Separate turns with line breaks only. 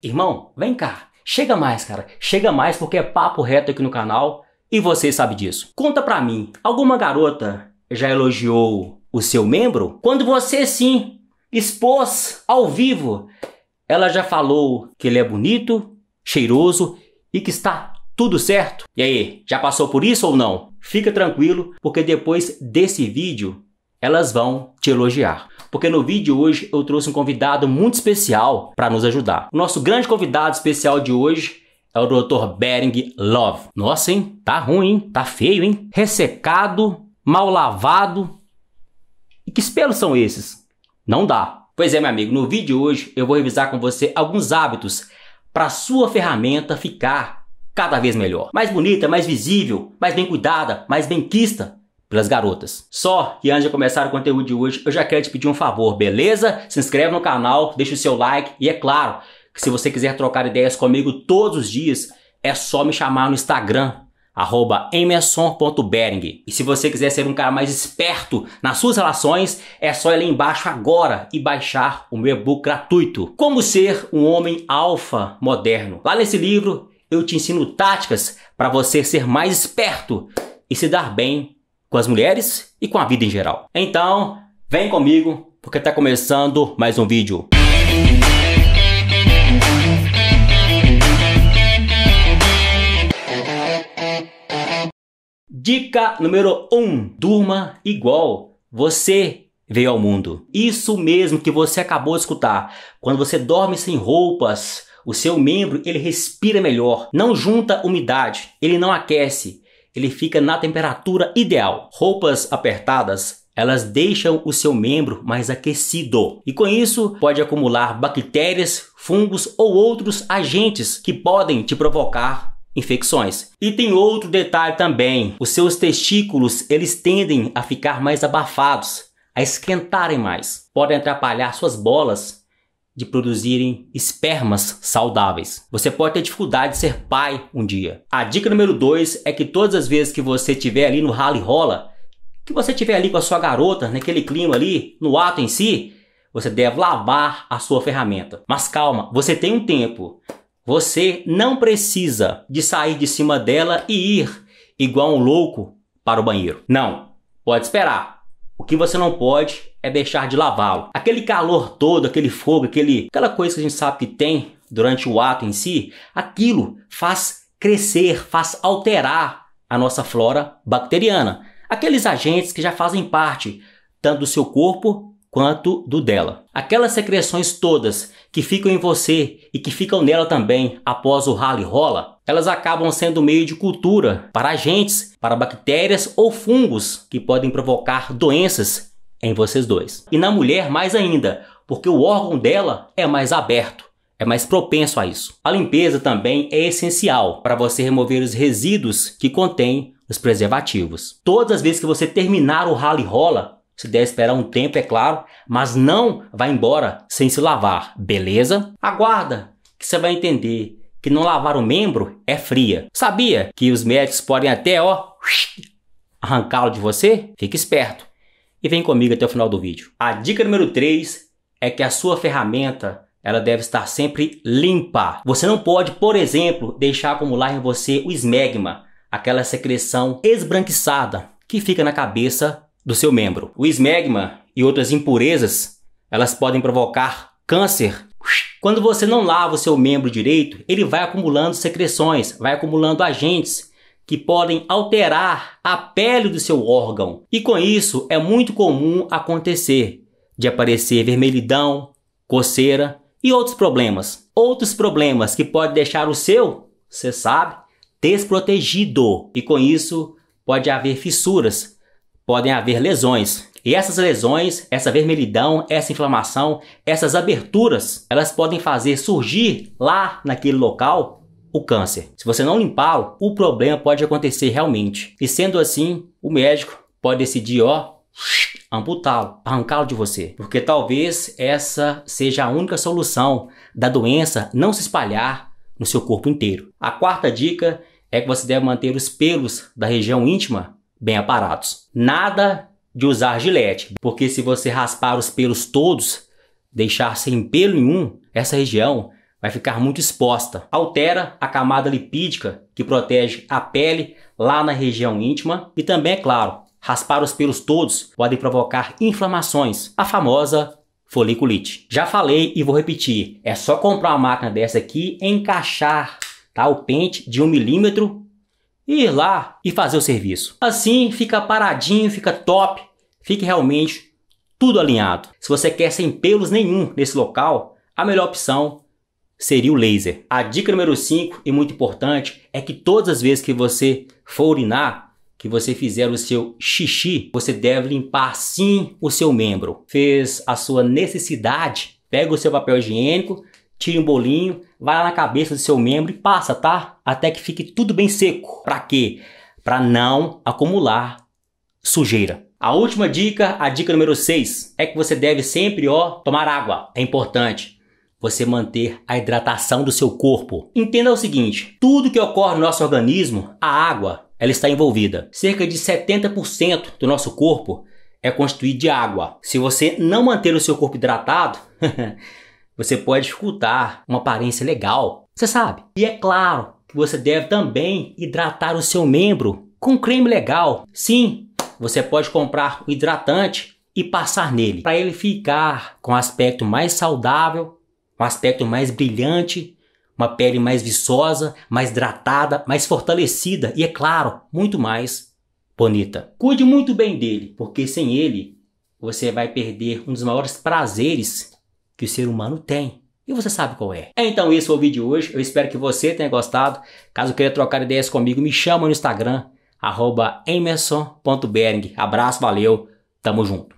Irmão, vem cá. Chega mais, cara. Chega mais porque é papo reto aqui no canal e você sabe disso. Conta pra mim, alguma garota já elogiou o seu membro? Quando você sim expôs ao vivo, ela já falou que ele é bonito, cheiroso e que está tudo certo? E aí, já passou por isso ou não? Fica tranquilo, porque depois desse vídeo elas vão te elogiar. Porque no vídeo hoje eu trouxe um convidado muito especial para nos ajudar. O nosso grande convidado especial de hoje é o Dr. Bering Love. Nossa, hein? Tá ruim, hein? Tá feio, hein? Ressecado, mal lavado. E que espelhos são esses? Não dá. Pois é, meu amigo, no vídeo de hoje eu vou revisar com você alguns hábitos para sua ferramenta ficar cada vez melhor. Mais bonita, mais visível, mais bem cuidada, mais bem quista pelas garotas. Só que antes de começar o conteúdo de hoje, eu já quero te pedir um favor, beleza? Se inscreve no canal, deixa o seu like e é claro que se você quiser trocar ideias comigo todos os dias, é só me chamar no Instagram arroba emerson.bering. E se você quiser ser um cara mais esperto nas suas relações, é só ir lá embaixo agora e baixar o meu e-book gratuito. Como ser um homem alfa moderno. Lá nesse livro eu te ensino táticas para você ser mais esperto e se dar bem com as mulheres e com a vida em geral. Então, vem comigo, porque está começando mais um vídeo. Dica número 1: um, durma igual você veio ao mundo. Isso mesmo que você acabou de escutar. Quando você dorme sem roupas, o seu membro ele respira melhor, não junta umidade, ele não aquece ele fica na temperatura ideal. Roupas apertadas elas deixam o seu membro mais aquecido e com isso pode acumular bactérias, fungos ou outros agentes que podem te provocar infecções. E tem outro detalhe também, os seus testículos eles tendem a ficar mais abafados, a esquentarem mais, podem atrapalhar suas bolas de produzirem espermas saudáveis. Você pode ter dificuldade de ser pai um dia. A dica número 2 é que todas as vezes que você estiver ali no rally rola, que você estiver ali com a sua garota, naquele clima ali, no ato em si, você deve lavar a sua ferramenta. Mas calma, você tem um tempo. Você não precisa de sair de cima dela e ir igual um louco para o banheiro. Não, pode esperar. O que você não pode é deixar de lavá-lo. Aquele calor todo, aquele fogo, aquele, aquela coisa que a gente sabe que tem durante o ato em si, aquilo faz crescer, faz alterar a nossa flora bacteriana. Aqueles agentes que já fazem parte tanto do seu corpo quanto do dela. Aquelas secreções todas que ficam em você e que ficam nela também após o e rola, elas acabam sendo meio de cultura para agentes, para bactérias ou fungos que podem provocar doenças em vocês dois. E na mulher mais ainda, porque o órgão dela é mais aberto é mais propenso a isso. A limpeza também é essencial para você remover os resíduos que contém os preservativos. Todas as vezes que você terminar o e rola, se der esperar um tempo, é claro, mas não vá embora sem se lavar, beleza? Aguarda que você vai entender que não lavar o membro é fria. Sabia que os médicos podem até, ó, arrancá-lo de você? Fique esperto e vem comigo até o final do vídeo. A dica número 3 é que a sua ferramenta ela deve estar sempre limpa. Você não pode, por exemplo, deixar acumular em você o esmegma, aquela secreção esbranquiçada que fica na cabeça do seu membro. O esmegma e outras impurezas, elas podem provocar câncer. Quando você não lava o seu membro direito, ele vai acumulando secreções, vai acumulando agentes que podem alterar a pele do seu órgão. E com isso é muito comum acontecer de aparecer vermelhidão, coceira e outros problemas. Outros problemas que pode deixar o seu, você sabe, desprotegido. E com isso pode haver fissuras podem haver lesões. E essas lesões, essa vermelhidão, essa inflamação, essas aberturas, elas podem fazer surgir lá naquele local o câncer. Se você não limpar o problema pode acontecer realmente. E sendo assim, o médico pode decidir, ó, amputá-lo, arrancá-lo de você, porque talvez essa seja a única solução da doença não se espalhar no seu corpo inteiro. A quarta dica é que você deve manter os pelos da região íntima bem aparados. Nada de usar gilete, porque se você raspar os pelos todos, deixar sem pelo nenhum, essa região vai ficar muito exposta. Altera a camada lipídica que protege a pele lá na região íntima e também, é claro, raspar os pelos todos pode provocar inflamações, a famosa foliculite. Já falei e vou repetir, é só comprar uma máquina dessa aqui, encaixar tá, o pente de 1 milímetro ir lá e fazer o serviço. Assim fica paradinho, fica top, fica realmente tudo alinhado. Se você quer sem pelos nenhum nesse local, a melhor opção seria o laser. A dica número 5 e muito importante é que todas as vezes que você for urinar, que você fizer o seu xixi, você deve limpar sim o seu membro. Fez a sua necessidade, pega o seu papel higiênico, tire um bolinho, vai lá na cabeça do seu membro e passa, tá? Até que fique tudo bem seco. Para quê? Para não acumular sujeira. A última dica, a dica número 6, é que você deve sempre, ó, tomar água. É importante você manter a hidratação do seu corpo. Entenda o seguinte, tudo que ocorre no nosso organismo, a água, ela está envolvida. Cerca de 70% do nosso corpo é constituído de água. Se você não manter o seu corpo hidratado, Você pode escutar uma aparência legal, você sabe. E é claro que você deve também hidratar o seu membro com creme legal. Sim, você pode comprar o hidratante e passar nele para ele ficar com um aspecto mais saudável, um aspecto mais brilhante, uma pele mais viçosa, mais hidratada, mais fortalecida e, é claro, muito mais bonita. Cuide muito bem dele, porque sem ele você vai perder um dos maiores prazeres que o ser humano tem. E você sabe qual é. é. Então esse foi o vídeo de hoje. Eu espero que você tenha gostado. Caso queira trocar ideias comigo, me chama no Instagram, emerson.bering. Abraço, valeu, tamo junto.